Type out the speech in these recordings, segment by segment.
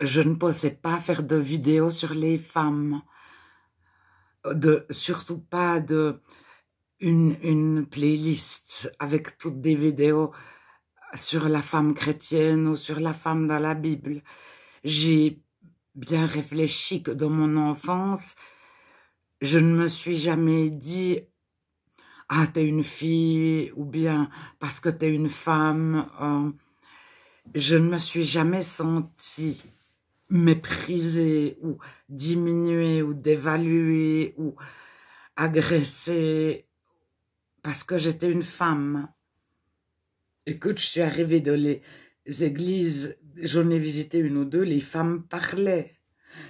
je ne pensais pas faire de vidéos sur les femmes. De, surtout pas de une, playlist avec toutes des vidéos sur la femme chrétienne ou sur la femme dans la Bible. J'ai bien réfléchi que dans mon enfance, je ne me suis jamais dit Ah, t'es une fille, ou bien parce que t'es une femme. Euh, je ne me suis jamais sentie mépriser ou diminuer ou dévaluer ou agresser parce que j'étais une femme. Écoute, je suis arrivée dans les églises, j'en ai visité une ou deux, les femmes parlaient.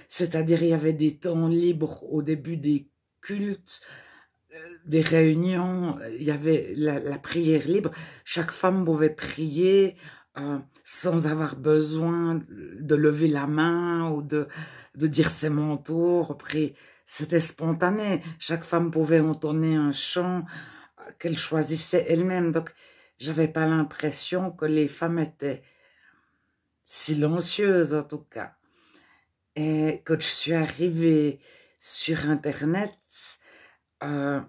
C'est-à-dire, il y avait des temps libres au début des cultes, euh, des réunions, il y avait la prière libre. Chaque femme pouvait prier euh, sans avoir besoin de lever la main ou de, dire c'est mon tour. C'était spontané. Chaque femme pouvait entonner un chant euh, qu'elle choisissait elle-même. Donc, j'avais pas l'impression que les femmes étaient silencieuses, en tout cas. Et quand je suis arrivée sur Internet, euh,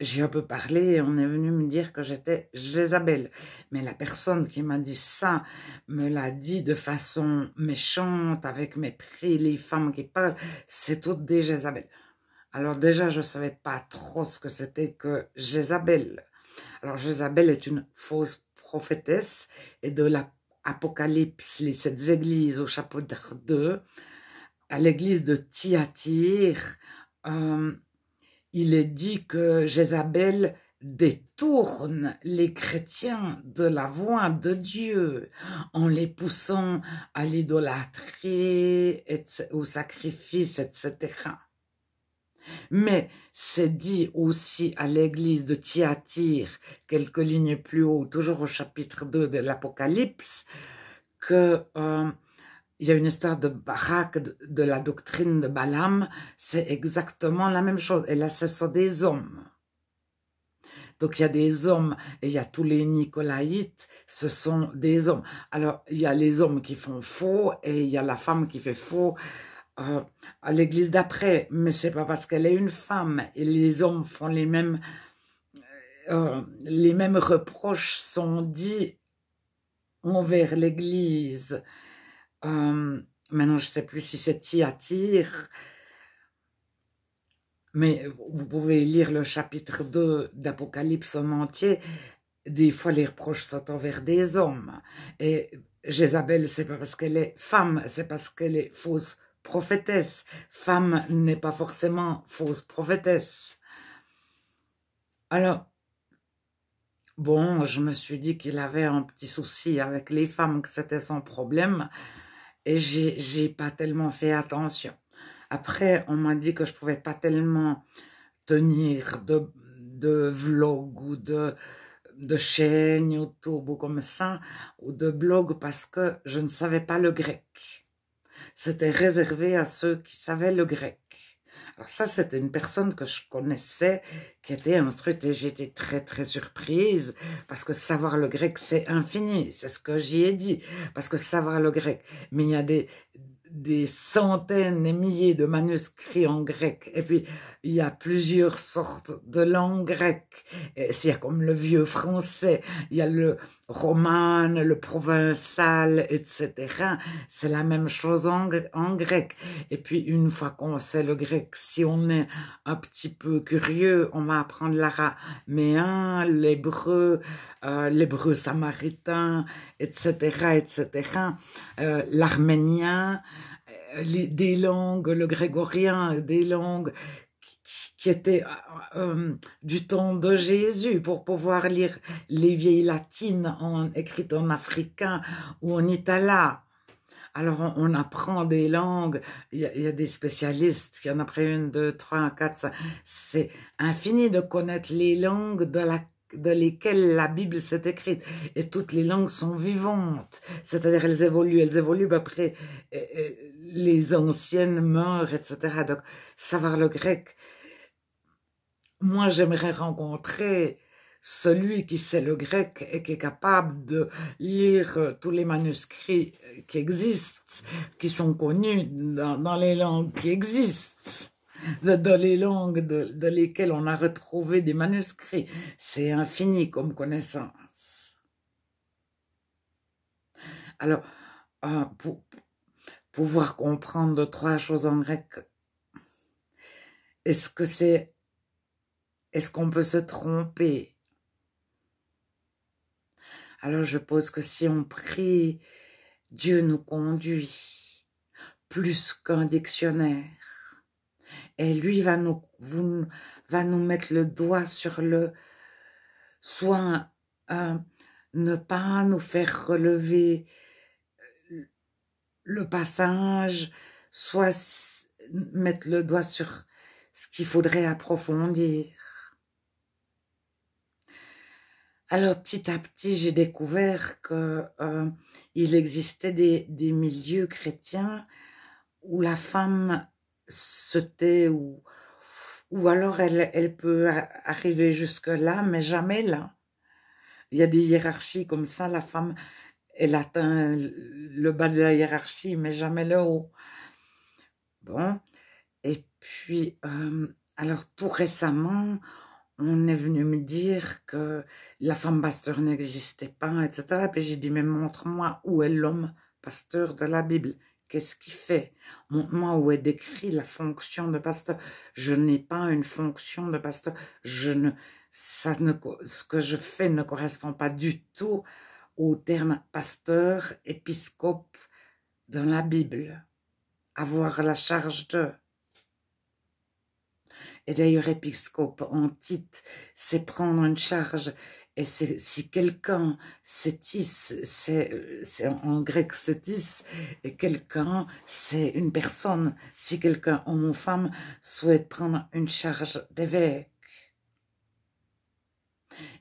j'ai un peu parlé et on est venu me dire que j'étais Jézabel. Mais la personne qui m'a dit ça me l'a dit de façon méchante, avec mépris, les femmes qui parlent, c'est toutes des Jézabel. Alors déjà, je ne savais pas trop ce que c'était que Jézabel. Alors Jézabel est une fausse prophétesse et de l'Apocalypse, les sept églises au chapeau d'Ardeux, à l'église de Thyatire, euh, il est dit que Jézabel détourne les chrétiens de la voie de Dieu en les poussant à l'idolâtrie, au sacrifice, etc. Mais c'est dit aussi à l'église de Thyatire, quelques lignes plus haut, toujours au chapitre 2 de l'Apocalypse, que euh, il y a une histoire de Barak, de, la doctrine de Balaam, c'est exactement la même chose. Et là, ce sont des hommes. Donc il y a des hommes, et il y a tous les Nicolaïtes, ce sont des hommes. Alors il y a les hommes qui font faux et il y a la femme qui fait faux euh, à l'église d'après. Mais ce n'est pas parce qu'elle est une femme et les hommes font les mêmes, euh, les mêmes reproches sont dits envers l'église maintenant, je ne sais plus si c'est ti-à-tir, mais vous pouvez lire le chapitre 2 d'Apocalypse en entier. Des fois, les reproches sont envers des hommes. Et Jézabel, c'est pas parce qu'elle est femme, c'est parce qu'elle est fausse prophétesse. Femme n'est pas forcément fausse prophétesse. Alors, bon, je me suis dit qu'il avait un petit souci avec les femmes, que c'était son problème et j'ai pas tellement fait attention. Après, on m'a dit que je pouvais pas tellement tenir de, de vlog ou de, de chaîne YouTube ou comme ça, ou de blog parce que je ne savais pas le grec. C'était réservé à ceux qui savaient le grec. Alors ça, c'était une personne que je connaissais, qui était instruite, et j'étais très très surprise, parce que savoir le grec, c'est infini, c'est ce que j'y ai dit, parce que savoir le grec, mais il y a des, des centaines et milliers de manuscrits en grec. Et puis, il y a plusieurs sortes de langues grecques. C'est comme le vieux français, il y a le, romane, le provincial, etc. C'est la même chose en, grec. Et puis, une fois qu'on sait le grec, si on est un petit peu curieux, on va apprendre l'araméen, l'hébreu, euh, l'hébreu samaritain, etc., etc., euh, l'arménien, euh, des langues, le grégorien, des langues qui était euh, euh, du temps de Jésus pour pouvoir lire les vieilles latines en, écrites en africain ou en italien. Alors, on, apprend des langues. Il y, a des spécialistes. Il y en a après une, deux, trois, quatre. C'est infini de connaître les langues de, lesquelles la Bible s'est écrite. Et toutes les langues sont vivantes. C'est-à-dire, elles évoluent. Elles évoluent après. Euh, les anciennes mœurs, etc. Donc, savoir le grec, moi j'aimerais rencontrer celui qui sait le grec et qui est capable de lire euh, tous les manuscrits euh, qui existent, qui sont connus dans, les langues qui existent, dans les langues de, lesquelles on a retrouvé des manuscrits. C'est infini comme connaissance. Alors, euh, pour pouvoir comprendre trois choses en grec, est-ce que c'est est-ce qu'on peut se tromper Alors je pose que si on prie, Dieu nous conduit plus qu'un dictionnaire. Et lui va nous, va nous mettre le doigt sur le Soit hein, ne pas nous faire relever le passage, soit mettre le doigt sur ce qu'il faudrait approfondir. Alors petit à petit, j'ai découvert que euh, il existait des, milieux chrétiens où la femme se tait ou ou alors elle, peut arriver jusque là, mais jamais là. Il y a des hiérarchies comme ça, la femme, elle atteint le bas de la hiérarchie, mais jamais le haut. Bon, et puis, euh, alors tout récemment, on est venu me dire que la femme pasteur n'existait pas, etc. Puis j'ai dit, mais montre-moi où est l'homme pasteur de la Bible. Qu'est-ce qu'il fait Montre-moi où est décrit la fonction de pasteur. Je n'ai pas une fonction de pasteur. Je ne, ça ne, ce que je fais ne correspond pas du tout au terme pasteur, épiscope dans la Bible. Avoir la charge de. Et d'ailleurs, épiscope en titre, c'est prendre une charge. Et si quelqu'un s'étisse, c'est en grec s'étisse, et quelqu'un, c'est une personne. Si quelqu'un, homme ou femme, souhaite prendre une charge d'évêque.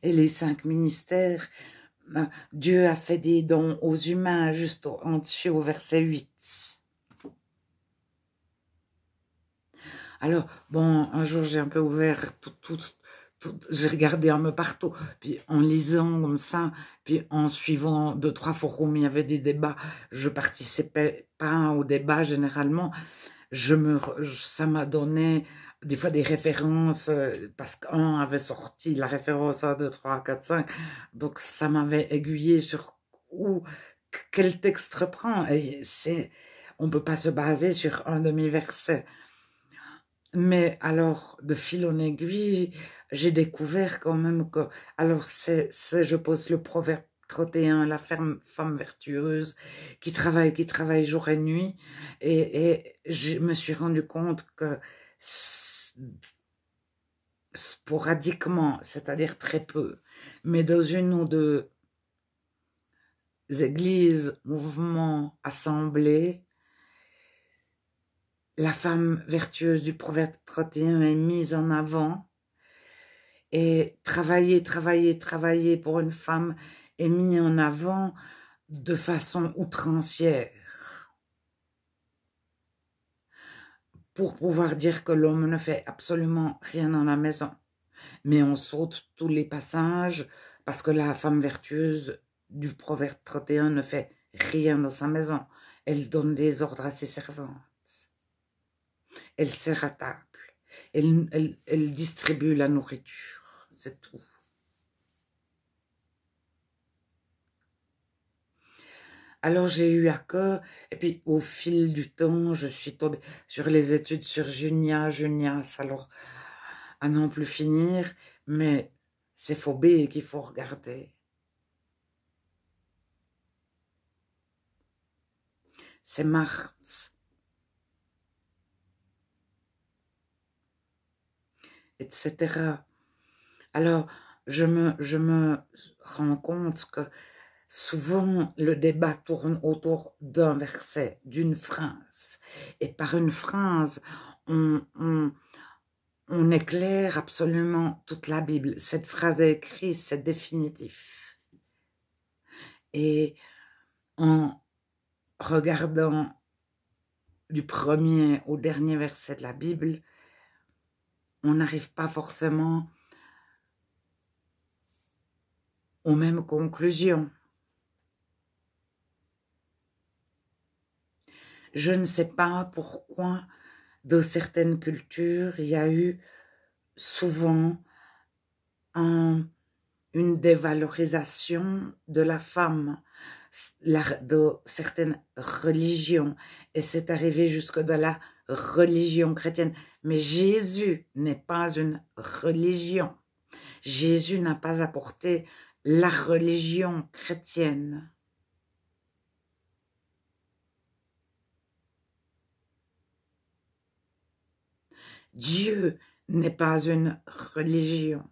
Et les cinq ministères, ben, Dieu a fait des dons aux humains, juste en dessus au verset 8. Alors, bon, un jour, j'ai un peu ouvert tout, tout, j'ai regardé un peu partout, puis en lisant comme ça, puis en suivant deux, trois forums, il y avait des débats, je participais pas aux débats généralement, je me, ça m'a donné des fois des références, euh, parce qu'on avait sorti la référence de 2, 3, 4, 5, donc ça m'avait aiguillé sur où, quel texte reprend, et c'est, on peut pas se baser sur un demi-verset. Mais alors, de fil en aiguille, j'ai découvert quand même que. Alors, c'est, je pose le proverbe 31, la ferme, femme vertueuse qui travaille, qui travaille jour et nuit. Et, et je me suis rendu compte que sporadiquement, c'est-à-dire très peu, mais dans une ou deux églises, mouvements, assemblées, la femme vertueuse du proverbe 31 est mise en avant. Et travailler, travailler, travailler pour une femme est mis en avant de façon outrancière. Pour pouvoir dire que l'homme ne fait absolument rien dans la maison. Mais on saute tous les passages parce que la femme vertueuse du proverbe 31 ne fait rien dans sa maison. Elle donne des ordres à ses servants. Elle sert à table. Elle, distribue la nourriture. C'est tout. Alors j'ai eu à cœur, et puis au fil du temps, je suis tombée sur les études sur Junia, Junias, alors à n'en plus finir, mais c'est Phobé qu'il faut regarder. C'est Mars. etc. Alors, je me, rends compte que souvent le débat tourne autour d'un verset, d'une phrase. Et par une phrase, on, on éclaire absolument toute la Bible. Cette phrase est écrite, c'est définitif. Et en regardant du premier au dernier verset de la Bible, on n'arrive pas forcément aux mêmes conclusions. Je ne sais pas pourquoi dans certaines cultures, il y a eu souvent une dévalorisation de la femme de certaines religions et c'est arrivé jusque dans la religion chrétienne. Mais Jésus n'est pas une religion. Jésus n'a pas apporté la religion chrétienne. Dieu n'est pas une religion.